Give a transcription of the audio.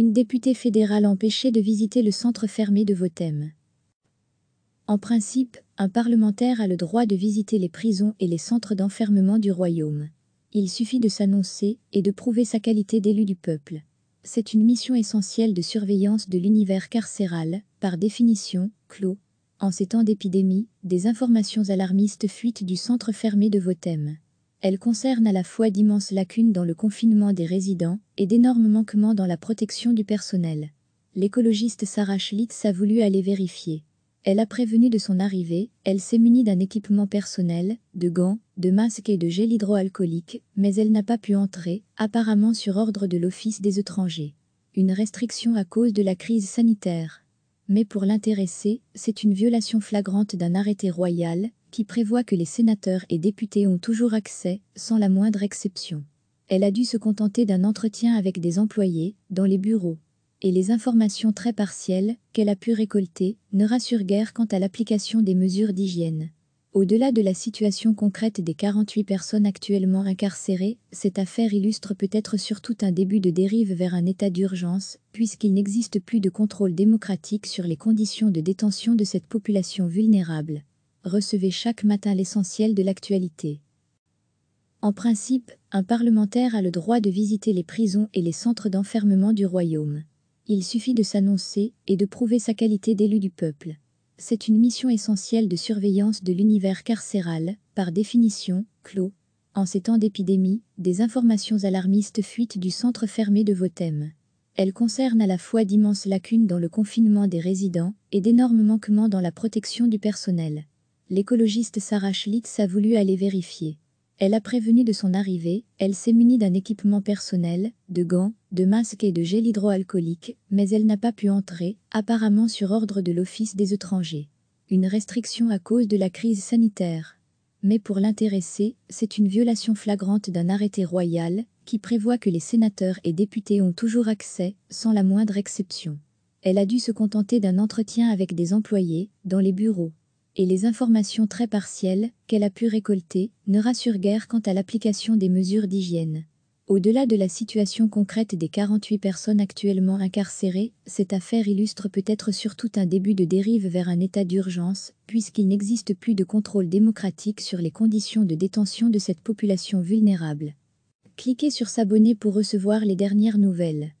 une députée fédérale empêchée de visiter le centre fermé de Votem. En principe, un parlementaire a le droit de visiter les prisons et les centres d'enfermement du royaume. Il suffit de s'annoncer et de prouver sa qualité d'élu du peuple. C'est une mission essentielle de surveillance de l'univers carcéral, par définition, clos. En ces temps d'épidémie, des informations alarmistes fuitent du centre fermé de Votem. Elle concerne à la fois d'immenses lacunes dans le confinement des résidents et d'énormes manquements dans la protection du personnel. L'écologiste Sarah Schlitz a voulu aller vérifier. Elle a prévenu de son arrivée, elle s'est munie d'un équipement personnel, de gants, de masques et de gel hydroalcoolique, mais elle n'a pas pu entrer, apparemment sur ordre de l'Office des étrangers. Une restriction à cause de la crise sanitaire mais pour l'intéressé, c'est une violation flagrante d'un arrêté royal qui prévoit que les sénateurs et députés ont toujours accès, sans la moindre exception. Elle a dû se contenter d'un entretien avec des employés, dans les bureaux. Et les informations très partielles qu'elle a pu récolter ne rassurent guère quant à l'application des mesures d'hygiène. Au-delà de la situation concrète des 48 personnes actuellement incarcérées, cette affaire illustre peut-être surtout un début de dérive vers un état d'urgence, puisqu'il n'existe plus de contrôle démocratique sur les conditions de détention de cette population vulnérable. Recevez chaque matin l'essentiel de l'actualité. En principe, un parlementaire a le droit de visiter les prisons et les centres d'enfermement du royaume. Il suffit de s'annoncer et de prouver sa qualité d'élu du peuple c'est une mission essentielle de surveillance de l'univers carcéral, par définition, clos, en ces temps d'épidémie, des informations alarmistes fuitent du centre fermé de Votem. Elles concernent à la fois d'immenses lacunes dans le confinement des résidents et d'énormes manquements dans la protection du personnel. L'écologiste Sarah Schlitz a voulu aller vérifier. Elle a prévenu de son arrivée, elle s'est munie d'un équipement personnel, de gants, de masques et de gel hydroalcoolique, mais elle n'a pas pu entrer, apparemment sur ordre de l'Office des étrangers. Une restriction à cause de la crise sanitaire. Mais pour l'intéressé, c'est une violation flagrante d'un arrêté royal, qui prévoit que les sénateurs et députés ont toujours accès, sans la moindre exception. Elle a dû se contenter d'un entretien avec des employés, dans les bureaux et les informations très partielles qu'elle a pu récolter ne rassurent guère quant à l'application des mesures d'hygiène. Au-delà de la situation concrète des 48 personnes actuellement incarcérées, cette affaire illustre peut-être surtout un début de dérive vers un état d'urgence, puisqu'il n'existe plus de contrôle démocratique sur les conditions de détention de cette population vulnérable. Cliquez sur s'abonner pour recevoir les dernières nouvelles.